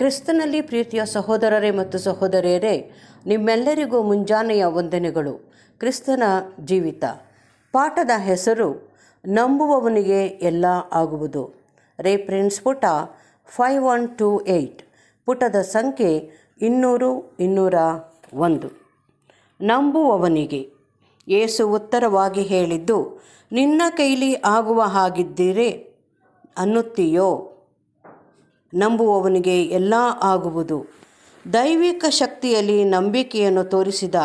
ಕ್ರಿಸ್ತನಲ್ಲಿ ಪ್ರೀತಿಯ ಸಹೋದರರೇ ಮತ್ತು ಸಹೋದರಿಯರೇ ನಿಮ್ಮೆಲ್ಲರಿಗೂ ಮುಂಜಾನೆಯ ವಂದನೆಗಳು ಕ್ರಿಸ್ತನ ಜೀವಿತ ಪಾಠದ ಹೆಸರು ನಂಬುವವನಿಗೆ ಎಲ್ಲ ಆಗುವುದು ರೇಫ್ರೆನ್ಸ್ ಪುಟ ಫೈವ್ ಒನ್ ಟೂ ಏಯ್ಟ್ ಪುಟದ ಸಂಖ್ಯೆ ಇನ್ನೂರು ಇನ್ನೂರ ಒಂದು ನಂಬುವವನಿಗೆ ಏಸು ಉತ್ತರವಾಗಿ ಹೇಳಿದ್ದು ನಿನ್ನ ಕೈಲಿ ಆಗುವ ಹಾಗಿದ್ದೀರಿ ಅನ್ನುತ್ತೀಯೋ ನಂಬುವವನಿಗೆ ಎಲ್ಲ ಆಗುವುದು ದೈವಿಕ ಶಕ್ತಿಯಲ್ಲಿ ನಂಬಿಕೆಯನ್ನು ತೋರಿಸಿದ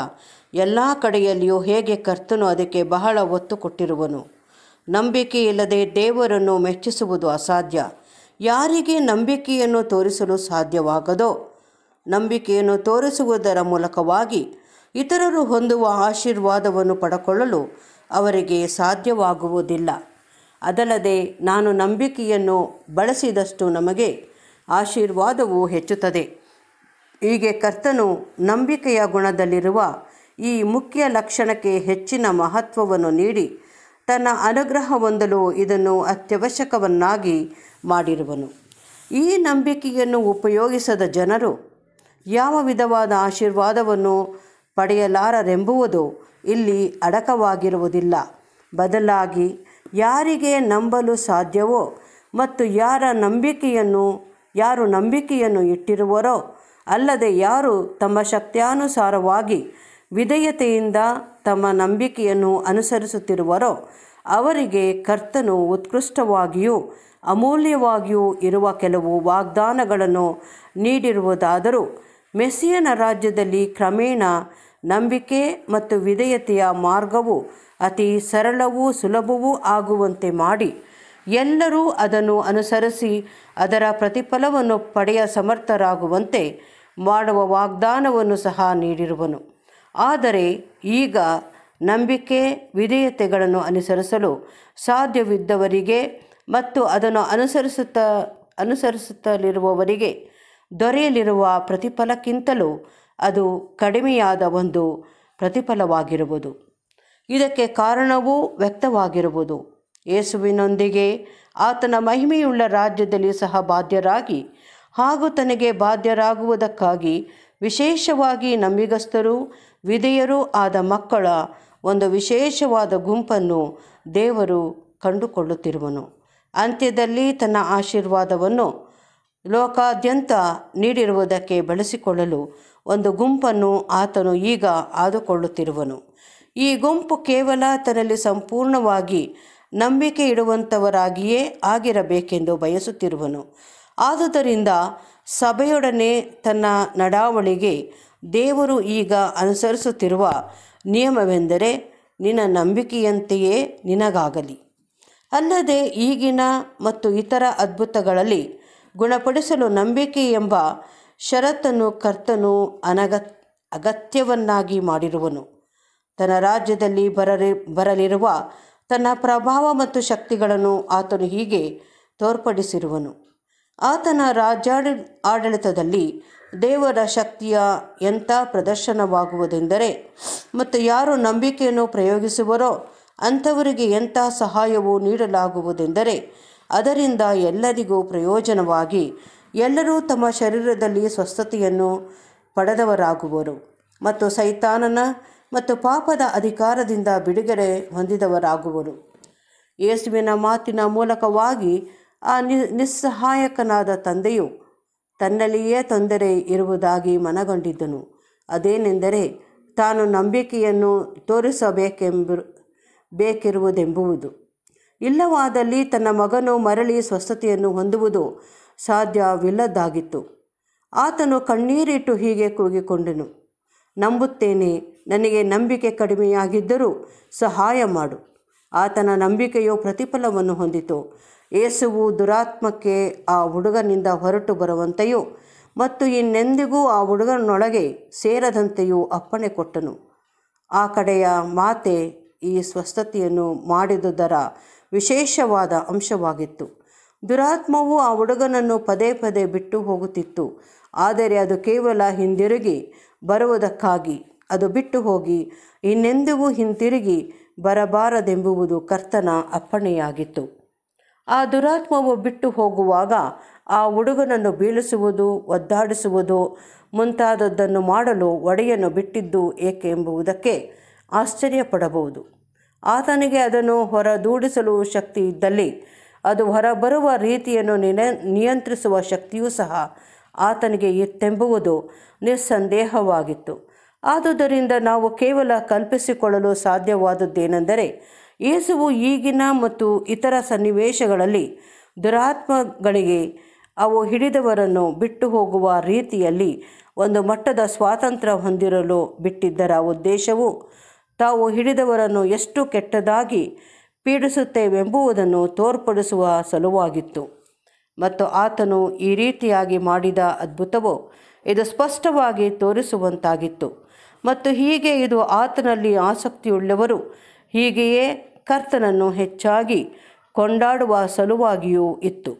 ಎಲ್ಲ ಕಡೆಯಲ್ಲಿಯೂ ಹೇಗೆ ಕರ್ತನು ಅದಕ್ಕೆ ಬಹಳ ಒತ್ತು ಕೊಟ್ಟಿರುವನು ನಂಬಿಕೆ ಇಲ್ಲದೆ ದೇವರನ್ನು ಮೆಚ್ಚಿಸುವುದು ಅಸಾಧ್ಯ ಯಾರಿಗೆ ನಂಬಿಕೆಯನ್ನು ತೋರಿಸಲು ಸಾಧ್ಯವಾಗದೋ ನಂಬಿಕೆಯನ್ನು ತೋರಿಸುವುದರ ಮೂಲಕವಾಗಿ ಇತರರು ಹೊಂದುವ ಆಶೀರ್ವಾದವನ್ನು ಪಡಕೊಳ್ಳಲು ಅವರಿಗೆ ಸಾಧ್ಯವಾಗುವುದಿಲ್ಲ ಅದಲ್ಲದೆ ನಾನು ನಂಬಿಕೆಯನ್ನು ಬಳಸಿದಷ್ಟು ನಮಗೆ ಆಶೀರ್ವಾದವು ಹೆಚ್ಚುತ್ತದೆ ಹೀಗೆ ಕರ್ತನು ನಂಬಿಕೆಯ ಗುಣದಲ್ಲಿರುವ ಈ ಮುಖ್ಯ ಲಕ್ಷಣಕ್ಕೆ ಹೆಚ್ಚಿನ ಮಹತ್ವವನ್ನು ನೀಡಿ ತನ್ನ ಅನುಗ್ರಹ ಹೊಂದಲು ಇದನ್ನು ಅತ್ಯವಶ್ಯಕವನ್ನಾಗಿ ಮಾಡಿರುವನು ಈ ನಂಬಿಕೆಯನ್ನು ಉಪಯೋಗಿಸದ ಜನರು ಯಾವ ವಿಧವಾದ ಆಶೀರ್ವಾದವನ್ನು ಪಡೆಯಲಾರರೆಂಬುವುದು ಇಲ್ಲಿ ಅಡಕವಾಗಿರುವುದಿಲ್ಲ ಬದಲಾಗಿ ಯಾರಿಗೆ ನಂಬಲು ಸಾಧ್ಯವೋ ಮತ್ತು ಯಾರ ನಂಬಿಕೆಯನ್ನು ಯಾರು ನಂಬಿಕೆಯನ್ನು ಇಟ್ಟಿರುವರೋ ಅಲ್ಲದೆ ಯಾರು ತಮ್ಮ ಶಕ್ತ್ಯಾನುಸಾರವಾಗಿ ವಿಧೇಯತೆಯಿಂದ ತಮ್ಮ ನಂಬಿಕೆಯನ್ನು ಅನುಸರಿಸುತ್ತಿರುವರೋ ಅವರಿಗೆ ಕರ್ತನು ಉತ್ಕೃಷ್ಟವಾಗಿಯೂ ಅಮೂಲ್ಯವಾಗಿಯೂ ಇರುವ ಕೆಲವು ವಾಗ್ದಾನಗಳನ್ನು ನೀಡಿರುವುದಾದರೂ ಮೆಸ್ಸಿಯನ ರಾಜ್ಯದಲ್ಲಿ ಕ್ರಮೇಣ ನಂಬಿಕೆ ಮತ್ತು ವಿಧೇಯತೆಯ ಮಾರ್ಗವು ಅತಿ ಸರಳವೂ ಸುಲಭವೂ ಆಗುವಂತೆ ಮಾಡಿ ಎಲ್ಲರೂ ಅದನ್ನು ಅನುಸರಿಸಿ ಅದರ ಪ್ರತಿಫಲವನ್ನು ಪಡೆಯ ಸಮರ್ಥರಾಗುವಂತೆ ಮಾಡುವ ವಾಗ್ದಾನವನ್ನು ಸಹ ನೀಡಿರುವನು ಆದರೆ ಈಗ ನಂಬಿಕೆ ವಿಧೇಯತೆಗಳನ್ನು ಅನುಸರಿಸಲು ಸಾಧ್ಯವಿದ್ದವರಿಗೆ ಮತ್ತು ಅದನ್ನು ಅನುಸರಿಸುತ್ತ ಅನುಸರಿಸುತ್ತಲಿರುವವರಿಗೆ ದೊರೆಯಲಿರುವ ಪ್ರತಿಫಲಕ್ಕಿಂತಲೂ ಅದು ಕಡಿಮೆಯಾದ ಒಂದು ಪ್ರತಿಫಲವಾಗಿರುವುದು ಇದಕ್ಕೆ ಕಾರಣವೂ ವ್ಯಕ್ತವಾಗಿರುವುದು ಯೇಸುವಿನೊಂದಿಗೆ ಆತನ ಮಹಿಮೆಯುಳ್ಳ ರಾಜ್ಯದಲ್ಲಿ ಸಹ ಬಾಧ್ಯರಾಗಿ ಹಾಗೂ ತನಗೆ ಬಾಧ್ಯರಾಗುವುದಕ್ಕಾಗಿ ವಿಶೇಷವಾಗಿ ನಂಬಿಗಸ್ತರು ವಿಧೆಯರೂ ಆದ ಮಕ್ಕಳ ಒಂದು ವಿಶೇಷವಾದ ಗುಂಪನ್ನು ದೇವರು ಕಂಡುಕೊಳ್ಳುತ್ತಿರುವನು ಅಂತ್ಯದಲ್ಲಿ ತನ್ನ ಆಶೀರ್ವಾದವನ್ನು ಲೋಕಾದ್ಯಂತ ನೀಡಿರುವುದಕ್ಕೆ ಬಳಸಿಕೊಳ್ಳಲು ಒಂದು ಗುಂಪನ್ನು ಆತನು ಈಗ ಆದುಕೊಳ್ಳುತ್ತಿರುವನು ಈ ಗುಂಪು ಕೇವಲ ತನ್ನಲ್ಲಿ ಸಂಪೂರ್ಣವಾಗಿ ನಂಬಿಕೆ ಇಡುವಂಥವರಾಗಿಯೇ ಆಗಿರಬೇಕೆಂದು ಬಯಸುತ್ತಿರುವನು ಆದುದರಿಂದ ಸಭೆಯೊಡನೆ ತನ್ನ ನಡಾವಳಿಗೆ ದೇವರು ಈಗ ಅನುಸರಿಸುತ್ತಿರುವ ನಿಯಮವೆಂದರೆ ನಿನ್ನ ನಂಬಿಕೆಯಂತೆಯೇ ನಿನಗಾಗಲಿ ಅಲ್ಲದೆ ಈಗಿನ ಮತ್ತು ಇತರ ಅದ್ಭುತಗಳಲ್ಲಿ ಗುಣಪಡಿಸಲು ನಂಬಿಕೆ ಎಂಬ ಷರತ್ತನ್ನು ಕರ್ತನು ಅನಗ ಅಗತ್ಯವನ್ನಾಗಿ ಮಾಡಿರುವನು ತನ್ನ ರಾಜ್ಯದಲ್ಲಿ ಬರಲಿ ಬರಲಿರುವ ತನ್ನ ಪ್ರಭಾವ ಮತ್ತು ಶಕ್ತಿಗಳನ್ನು ಆತನು ಹೀಗೆ ತೋರ್ಪಡಿಸಿರುವನು ಆತನ ರಾಜ್ಯಾಡ ಆಡಳಿತದಲ್ಲಿ ದೇವರ ಶಕ್ತಿಯ ಎಂಥ ಪ್ರದರ್ಶನವಾಗುವುದೆಂದರೆ ಮತ್ತು ಯಾರು ನಂಬಿಕೆಯನ್ನು ಪ್ರಯೋಗಿಸುವರೋ ಅಂಥವರಿಗೆ ಎಂಥ ಸಹಾಯವು ನೀಡಲಾಗುವುದೆಂದರೆ ಅದರಿಂದ ಎಲ್ಲರಿಗೂ ಪ್ರಯೋಜನವಾಗಿ ಎಲ್ಲರೂ ತಮ್ಮ ಶರೀರದಲ್ಲಿ ಸ್ವಸ್ಥತೆಯನ್ನು ಪಡೆದವರಾಗುವರು ಮತ್ತು ಸೈತಾನನ ಮತ್ತು ಪಾಪದ ಅಧಿಕಾರದಿಂದ ಬಿಡುಗಡೆ ಹೊಂದಿದವರಾಗುವರು ಯೇಸುವಿನ ಮಾತಿನ ಮೂಲಕವಾಗಿ ಆ ನಿ ನಿಸ್ಸಹಾಯಕನಾದ ತಂದೆಯು ತನ್ನಲ್ಲಿಯೇ ತೊಂದರೆ ಇರುವುದಾಗಿ ಮನಗೊಂಡಿದ್ದನು ಅದೇನೆಂದರೆ ತಾನು ನಂಬಿಕೆಯನ್ನು ತೋರಿಸಬೇಕೆಂಬ ಬೇಕಿರುವುದೆಂಬುವುದು ಇಲ್ಲವಾದಲ್ಲಿ ತನ್ನ ಮಗನು ಮರಳಿ ಸ್ವಸ್ಥತೆಯನ್ನು ಹೊಂದುವುದು ಸಾಧ್ಯವಿಲ್ಲದ್ದಾಗಿತ್ತು ಆತನು ಕಣ್ಣೀರಿಟ್ಟು ಹೀಗೆ ಕೂಗಿಕೊಂಡನು ನಂಬುತ್ತೇನೆ ನನಗೆ ನಂಬಿಕೆ ಕಡಿಮೆಯಾಗಿದ್ದರೂ ಸಹಾಯ ಮಾಡು ಆತನ ನಂಬಿಕೆಯು ಪ್ರತಿಫಲವನ್ನು ಹೊಂದಿತು ಏಸುವು ದುರಾತ್ಮಕ್ಕೆ ಆ ಹುಡುಗನಿಂದ ಹೊರಟು ಬರುವಂತೆಯೂ ಮತ್ತು ಇನ್ನೆಂದಿಗೂ ಆ ಹುಡುಗನೊಳಗೆ ಸೇರದಂತೆಯೂ ಅಪ್ಪಣೆ ಕೊಟ್ಟನು ಆ ಕಡೆಯ ಮಾತೆ ಈ ಸ್ವಸ್ಥತೆಯನ್ನು ಮಾಡಿದುದರ ವಿಶೇಷವಾದ ಅಂಶವಾಗಿತ್ತು ದುರಾತ್ಮವು ಆ ಹುಡುಗನನ್ನು ಪದೇ ಪದೇ ಬಿಟ್ಟು ಹೋಗುತ್ತಿತ್ತು ಆದರೆ ಅದು ಕೇವಲ ಹಿಂದಿರುಗಿ ಬರುವುದಕ್ಕಾಗಿ ಅದು ಬಿಟ್ಟು ಹೋಗಿ ಇನ್ನೆಂದಿಗೂ ಹಿಂತಿರುಗಿ ಬರಬಾರದೆಂಬುವುದು ಕರ್ತನ ಅಪ್ಪಣೆಯಾಗಿತ್ತು ಆ ದುರಾತ್ಮವು ಬಿಟ್ಟು ಹೋಗುವಾಗ ಆ ಹುಡುಗನನ್ನು ಬೀಳಿಸುವುದು ಒದ್ದಾಡಿಸುವುದು ಮುಂತಾದದ್ದನ್ನು ಮಾಡಲು ಒಡೆಯನ್ನು ಬಿಟ್ಟಿದ್ದು ಏಕೆ ಎಂಬುವುದಕ್ಕೆ ಆಶ್ಚರ್ಯಪಡಬಹುದು ಆತನಿಗೆ ಅದನ್ನು ಹೊರದೂಡಿಸಲು ಶಕ್ತಿ ಇದ್ದಲ್ಲಿ ಅದು ಹೊರಬರುವ ರೀತಿಯನ್ನು ನಿಯಂತ್ರಿಸುವ ಶಕ್ತಿಯೂ ಸಹ ಆತನಿಗೆ ಇತ್ತೆಂಬುವುದು ನಿಸ್ಸಂದೇಹವಾಗಿತ್ತು ಆದುದರಿಂದ ನಾವು ಕೇವಲ ಕಲ್ಪಿಸಿಕೊಳ್ಳಲು ಸಾಧ್ಯವಾದದ್ದೇನೆಂದರೆ ಯೇಸುವು ಈಗಿನ ಮತ್ತು ಇತರ ಸನ್ನಿವೇಶಗಳಲ್ಲಿ ದುರಾತ್ಮಗಳಿಗೆ ಅವು ಹಿಡಿದವರನ್ನು ಬಿಟ್ಟು ಹೋಗುವ ರೀತಿಯಲ್ಲಿ ಒಂದು ಮಟ್ಟದ ಸ್ವಾತಂತ್ರ್ಯ ಹೊಂದಿರಲು ಬಿಟ್ಟಿದ್ದರ ಉದ್ದೇಶವು ತಾವು ಹಿಡಿದವರನ್ನು ಎಷ್ಟು ಕೆಟ್ಟದಾಗಿ ಪೀಡಿಸುತ್ತೇವೆಂಬುವುದನ್ನು ತೋರ್ಪಡಿಸುವ ಸಲುವಾಗಿತ್ತು ಮತ್ತು ಆತನು ಈ ರೀತಿಯಾಗಿ ಮಾಡಿದ ಅದ್ಭುತವು ಇದು ಸ್ಪಷ್ಟವಾಗಿ ತೋರಿಸುವಂತಾಗಿತ್ತು ಮತ್ತು ಹೀಗೆ ಇದು ಆತನಲ್ಲಿ ಆಸಕ್ತಿಯುಳ್ಳವರು ಹೀಗೆಯೇ ಕರ್ತನನ್ನು ಹೆಚ್ಚಾಗಿ ಕೊಂಡಾಡುವ ಸಲುವಾಗಿಯೂ ಇತ್ತು